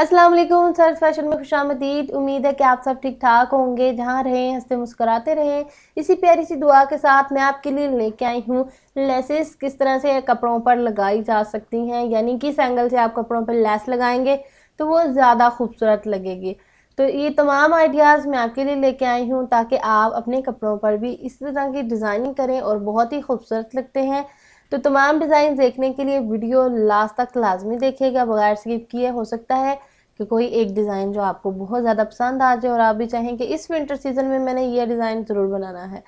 Aslam sir fashion में खुश मदीद उम्मीद है कि आप सब ठीक ठाक होंगे जहाँ रहें हंसते मुस्कुराते रहें इसी प्यारी सी दुआ के साथ मैं आपके लिए लेके आई हूँ लेसेस किस तरह से कपड़ों पर लगाई जा सकती हैं यानी किस एंगल से आप कपड़ों पर लेस लगाएंगे तो वो ज़्यादा खूबसूरत लगेगी तो ये तमाम आइडियाज़ मैं आपके लिए लेके आई हूँ ताकि आप अपने कपड़ों पर भी इस तरह की डिज़ाइनिंग करें और बहुत ही खूबसूरत लगते हैं तो तमाम डिज़ाइन देखने के लिए वीडियो लास्ट तक लाजमी देखिएगा बगैर स्किप किए हो सकता है कि कोई एक डिज़ाइन जो आपको बहुत ज़्यादा पसंद आ जाए और आप भी चाहें कि इस विंटर सीज़न में मैंने ये डिज़ाइन ज़रूर बनाना है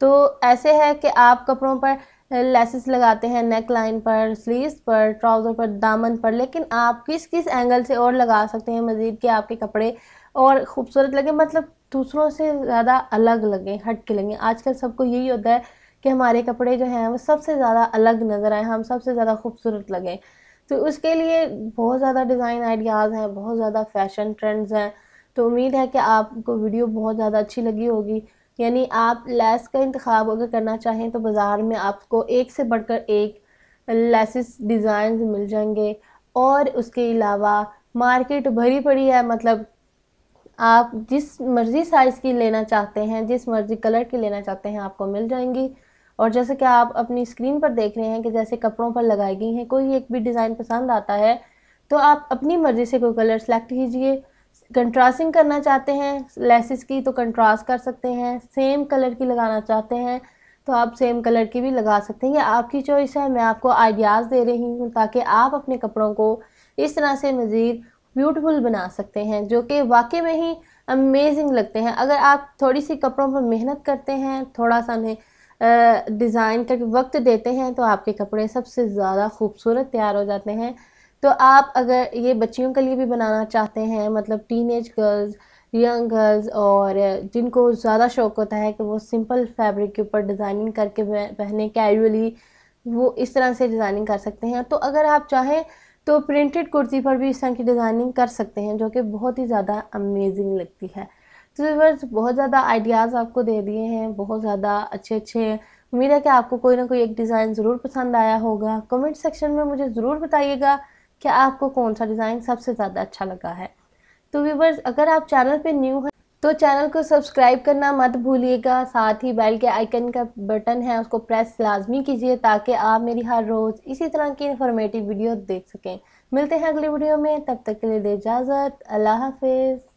तो ऐसे है कि आप कपड़ों पर लेसेस लगाते हैं नेक लाइन पर स्लीव्स पर ट्राउज़र पर दामन पर लेकिन आप किस किस एंगल से और लगा सकते हैं मज़ीद कि आपके कपड़े और खूबसूरत लगे मतलब दूसरों से ज़्यादा अलग लगें हट के लगें आजकल सबको यही होता है कि हमारे कपड़े जो हैं वो सबसे ज़्यादा अलग नज़र आए हम सबसे ज़्यादा खूबसूरत लगें तो उसके लिए बहुत ज़्यादा डिज़ाइन आइडियाज़ हैं बहुत ज़्यादा फैशन ट्रेंड्स हैं तो उम्मीद है कि आपको वीडियो बहुत ज़्यादा अच्छी लगी होगी यानी आप लेस का इंतख्य अगर करना चाहें तो बाज़ार में आपको एक से बढ़कर एक लेसिस डिज़ाइन मिल जाएंगे और उसके अलावा मार्केट भरी पड़ी है मतलब आप जिस मर्ज़ी साइज़ की लेना चाहते हैं जिस मर्ज़ी कलर की लेना चाहते हैं आपको मिल जाएंगी और जैसे कि आप अपनी स्क्रीन पर देख रहे हैं कि जैसे कपड़ों पर लगाई गई हैं कोई एक भी डिज़ाइन पसंद आता है तो आप अपनी मर्ज़ी से कोई कलर सेलेक्ट कीजिए कंट्रास्टिंग करना चाहते हैं लेसिस की तो कंट्रास्ट कर सकते हैं सेम कलर की लगाना चाहते हैं तो आप सेम कलर की भी लगा सकते हैं ये आपकी चॉइस है मैं आपको आइडियाज़ दे रही हूँ ताकि आप अपने कपड़ों को इस तरह से मज़ीद ब्यूटीफुल बना सकते हैं जो कि वाकई में ही अमेजिंग लगते हैं अगर आप थोड़ी सी कपड़ों पर मेहनत करते हैं थोड़ा सा उन्हें डिज़ाइन का वक्त देते हैं तो आपके कपड़े सबसे ज़्यादा खूबसूरत तैयार हो जाते हैं तो आप अगर ये बच्चियों के लिए भी बनाना चाहते हैं मतलब टीनेज गर्ल्स यंग गर्ल्स और जिनको ज़्यादा शौक़ होता है कि वो सिंपल फैब्रिक के ऊपर डिज़ाइनिंग करके पहने कैजुअली वो इस तरह से डिज़ाइनिंग कर सकते हैं तो अगर आप चाहें तो प्रिंटेड कुर्ती पर भी इस तरह की डिज़ाइनिंग कर सकते हैं जो कि बहुत ही ज़्यादा अमेजिंग लगती है तो व्यूवर्स बहुत ज़्यादा आइडियाज़ आपको दे दिए हैं बहुत ज़्यादा अच्छे अच्छे उम्मीद है कि आपको कोई ना कोई एक डिज़ाइन ज़रूर पसंद आया होगा कमेंट सेक्शन में मुझे ज़रूर बताइएगा कि आपको कौन सा डिज़ाइन सबसे ज़्यादा अच्छा लगा है तो व्यूवर्स अगर आप चैनल पर न्यू हैं तो चैनल को सब्सक्राइब करना मत भूलिएगा साथ ही बेल के आइकन का बटन है उसको प्रेस लाजमी कीजिए ताकि आप मेरी हर रोज़ इसी तरह की इन्फॉर्मेटिव वीडियो देख सकें मिलते हैं अगली वीडियो में तब तक के लिए दे इजाज़त अल्लाह हाफिज़